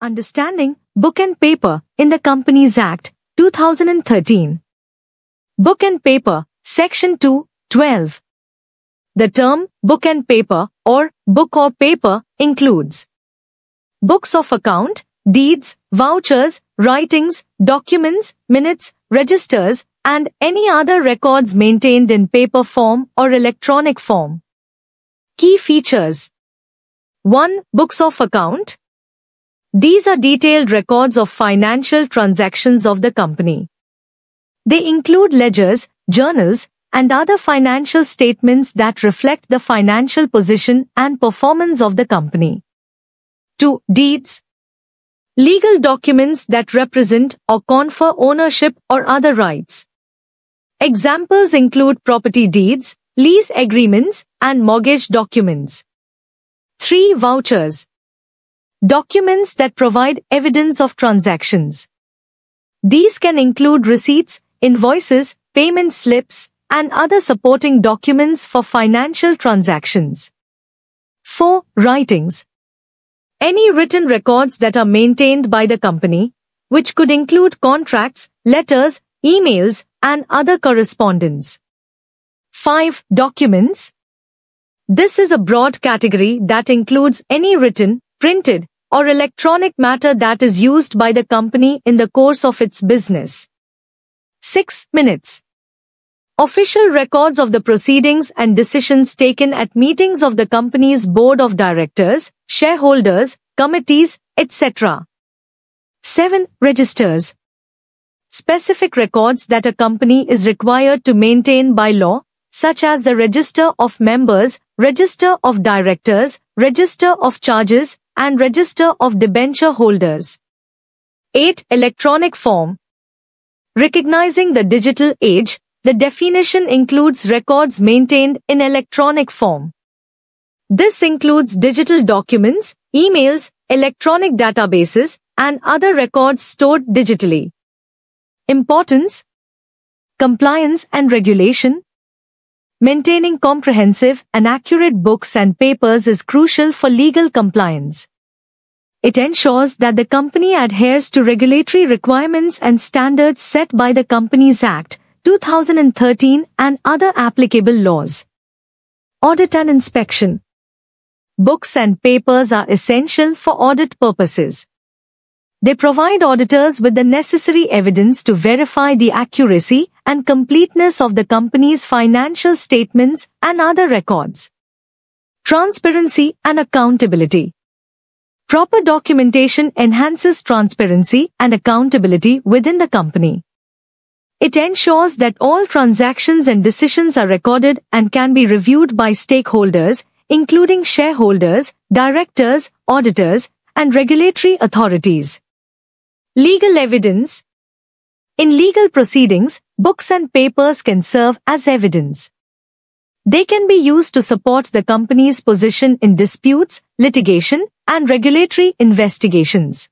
Understanding Book and Paper in the Companies Act 2013. Book and Paper, Section 2, 12. The term book and paper or book or paper includes books of account, deeds, vouchers, writings, documents, minutes, registers, and any other records maintained in paper form or electronic form. Key features 1. Books of account these are detailed records of financial transactions of the company. They include ledgers, journals, and other financial statements that reflect the financial position and performance of the company. 2. Deeds Legal documents that represent or confer ownership or other rights. Examples include property deeds, lease agreements, and mortgage documents. 3. Vouchers Documents that provide evidence of transactions. These can include receipts, invoices, payment slips, and other supporting documents for financial transactions. 4. Writings. Any written records that are maintained by the company, which could include contracts, letters, emails, and other correspondence. 5. Documents. This is a broad category that includes any written printed, or electronic matter that is used by the company in the course of its business. 6 minutes. Official records of the proceedings and decisions taken at meetings of the company's board of directors, shareholders, committees, etc. 7. Registers. Specific records that a company is required to maintain by law, such as the register of members, register of directors, register of charges, and register of debenture holders. 8. Electronic form. Recognizing the digital age, the definition includes records maintained in electronic form. This includes digital documents, emails, electronic databases, and other records stored digitally. Importance Compliance and regulation Maintaining comprehensive and accurate books and papers is crucial for legal compliance. It ensures that the company adheres to regulatory requirements and standards set by the Companies Act, 2013 and other applicable laws. Audit and inspection. Books and papers are essential for audit purposes. They provide auditors with the necessary evidence to verify the accuracy and completeness of the company's financial statements and other records. Transparency and accountability. Proper documentation enhances transparency and accountability within the company. It ensures that all transactions and decisions are recorded and can be reviewed by stakeholders, including shareholders, directors, auditors, and regulatory authorities. Legal evidence In legal proceedings, books and papers can serve as evidence. They can be used to support the company's position in disputes, litigation, and regulatory investigations.